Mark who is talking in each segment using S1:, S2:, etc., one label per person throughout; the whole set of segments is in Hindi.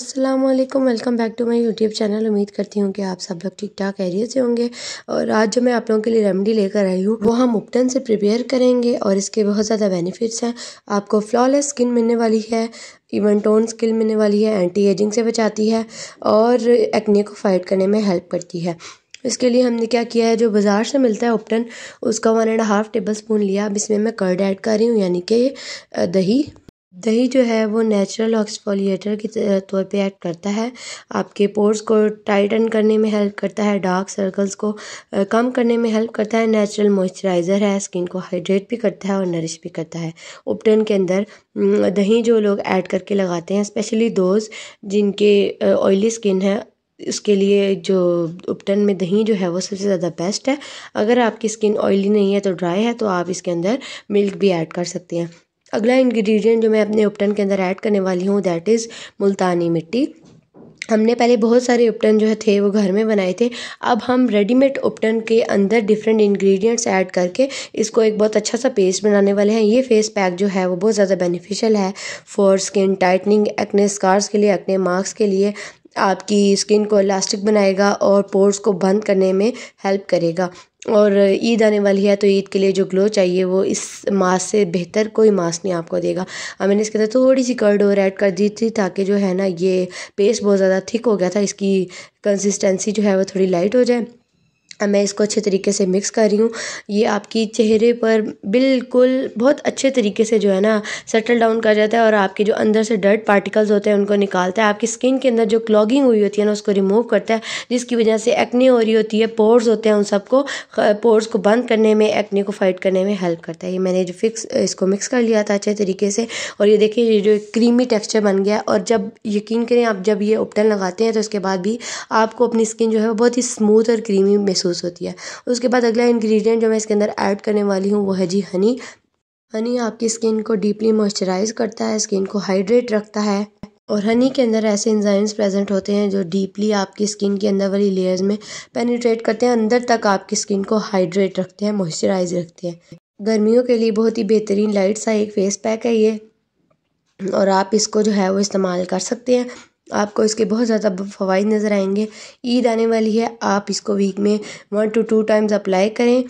S1: अस्सलाम वालेकुम welcome back to my YouTube channel उम्मीद करती हूँ कि आप सब लोग ठीक ठाक एरिए से होंगे और आज जो मैं आप लोगों के लिए रेमेडी लेकर आई हूँ वो हम उपटन से प्रिपेयर करेंगे और इसके बहुत ज़्यादा बेनिफिट्स हैं आपको फ्लॉलेस स्किन मिलने वाली है इवन टोन स्किन मिलने वाली है एंटी एजिंग से बचाती है और एक्ने को फाइट करने में हेल्प करती है इसके लिए हमने क्या किया है जो बाज़ार से मिलता है उपटन उसका one and half tablespoon लिया अब इसमें मैं कर्ड ऐड कर रही हूँ यानी कि दही दही जो है वो नेचुरल ऑक्सफोलिएटर के तौर पे एक्ट करता है आपके पोर्स को टाइटन करने में हेल्प करता है डार्क सर्कल्स को कम करने में हेल्प करता है नेचुरल मॉइस्चराइज़र है स्किन को हाइड्रेट भी करता है और नरिश भी करता है उपटन के अंदर दही जो लोग ऐड करके लगाते हैं स्पेशली दोज जिनके ऑयली स्किन है उसके लिए जो उपटन में दही जो है वो सबसे ज़्यादा बेस्ट है अगर आपकी स्किन ऑयली नहीं है तो ड्राई है तो आप इसके अंदर मिल्क भी ऐड कर सकते हैं अगला इंग्रेडिएंट जो मैं अपने उपटन के अंदर ऐड करने वाली हूँ दैट इज़ मुल्तानी मिट्टी हमने पहले बहुत सारे उपटन जो है थे वो घर में बनाए थे अब हम रेडीमेड उपटन के अंदर डिफरेंट इंग्रेडिएंट्स ऐड करके इसको एक बहुत अच्छा सा पेस्ट बनाने वाले हैं ये फेस पैक जो है वो बहुत ज़्यादा बेनिफिशियल है for skin tightening acne scars के लिए एक्ने मार्क्स के लिए आपकी स्किन को इलास्टिक बनाएगा और पोर्स को बंद करने में हेल्प करेगा और ईद आने वाली है तो ईद के लिए जो ग्लो चाहिए वो इस मास से बेहतर कोई मास नहीं आपको देगा और मैंने इसके अंदर थोड़ी सी कर्ड और ऐड कर दी थी ताकि जो है ना ये पेस्ट बहुत ज़्यादा थिक हो गया था इसकी कंसिस्टेंसी जो है वो थोड़ी लाइट हो जाए मैं इसको अच्छे तरीके से मिक्स कर रही हूँ ये आपकी चेहरे पर बिल्कुल बहुत अच्छे तरीके से जो है ना सेटल डाउन कर जाता है और आपके जो अंदर से डर्ट पार्टिकल्स होते हैं उनको निकालता है आपकी स्किन के अंदर जो क्लॉगिंग हुई होती है ना उसको रिमूव करता है जिसकी वजह से एक्ने हो रही होती है पोर्स होते हैं उन सबको पोर्स को बंद करने में एक्ने को फाइट करने में हेल्प करता है ये मैंने जो फिक्स इसको मिक्स कर लिया था अच्छे तरीके से और ये देखिए ये जो क्रीमी टेक्स्चर बन गया और जब यकीन करें आप जब ये उपटन लगाते हैं तो उसके बाद भी आपको अपनी स्किन जो है वो बहुत ही स्मूथ और क्रीमी महसूस महसूस होती है उसके बाद अगला इंग्रेडिएंट जो मैं इसके अंदर ऐड करने वाली हूँ वो है जी हनी हनी आपकी स्किन को डीपली मॉइस्चराइज करता है स्किन को हाइड्रेट रखता है और हनी के अंदर ऐसे इंजाइम्स प्रेजेंट होते हैं जो डीपली आपकी स्किन के अंदर वाली लेयर्स में पेनिट्रेट करते हैं अंदर तक आपकी स्किन को हाइड्रेट रखते हैं मॉइस्चराइज रखते हैं गर्मियों के लिए बहुत ही बेहतरीन लाइट सा एक फेस पैक है ये और आप इसको जो है वो इस्तेमाल कर सकते हैं आपको इसके बहुत ज़्यादा फ़वाइद नज़र आएंगे ईद आने वाली है आप इसको वीक में one two two times apply करें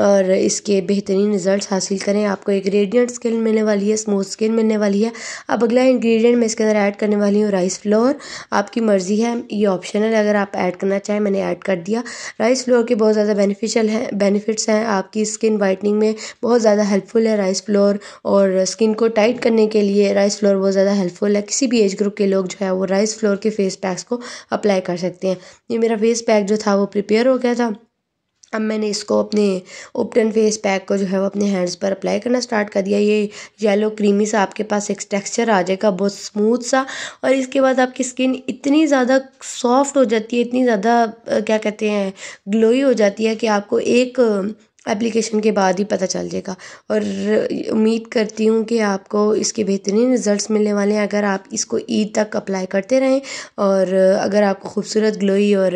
S1: और इसके बेहतरीन रिजल्ट्स हासिल करें आपको एक रेडियंट स्किन मिलने वाली है स्मूथ स्किन मिलने वाली है अब अगला इंग्रेडिएंट मैं इसके अंदर ऐड करने वाली हूँ राइस फ्लोर आपकी मर्ज़ी है ये ऑप्शनल अगर आप ऐड करना चाहें मैंने ऐड कर दिया राइस फ्लोर के बहुत ज़्यादा बेनिफिशियल हैं बेनिफिट्स हैं आपकी स्किन वाइटनिंग में बहुत ज़्यादा हेल्पफुल है राइस फ्लोर और स्किन को टाइट करने के लिए राइस फ्लोर बहुत ज़्यादा हेल्पफुल है किसी भी एज ग्रुप के लोग जो है वो राइस फ्लोर के फेस पैक्स को अप्लाई कर सकते हैं ये मेरा फेस पैक जो था वो प्रिपेयर हो गया था अब मैंने इसको अपने ओपटन फेस पैक को जो है वो अपने हैंड्स पर अप्लाई करना स्टार्ट कर दिया ये येलो क्रीमी सा आपके पास एक टेक्सचर आ जाएगा बहुत स्मूथ सा और इसके बाद आपकी स्किन इतनी ज़्यादा सॉफ्ट हो जाती है इतनी ज़्यादा क्या कहते हैं ग्लोई हो जाती है कि आपको एक एप्लीकेशन के बाद ही पता चल जाएगा और उम्मीद करती हूँ कि आपको इसके बेहतरीन रिज़ल्ट्स मिलने वाले हैं अगर आप इसको ईद तक अप्लाई करते रहें और अगर आपको खूबसूरत ग्लोई और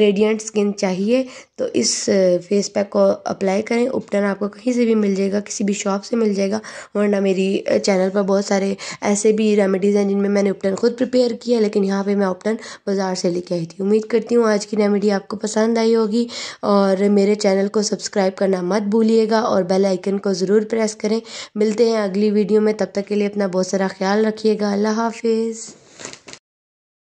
S1: रेडियंट स्किन चाहिए तो इस फेस पैक को अप्लाई करें उपटन आपको कहीं से भी मिल जाएगा किसी भी शॉप से मिल जाएगा वरना मेरी चैनल पर बहुत सारे ऐसे भी रेमेडीज़ हैं जिनमें मैंने उपटन खुद प्रिपेयर किया लेकिन यहाँ पर मैं उपटन बाज़ार से लेके आई थी उम्मीद करती हूँ आज की रेमेडी आपको पसंद आई होगी और मेरे चैनल को सब्सक्राइब करना मत भूलिएगा और बेल आइकन को ज़रूर प्रेस करें मिलते हैं अगली वीडियो में तब तक के लिए अपना बहुत सारा ख्याल रखिएगा अल्लाह हाफिज़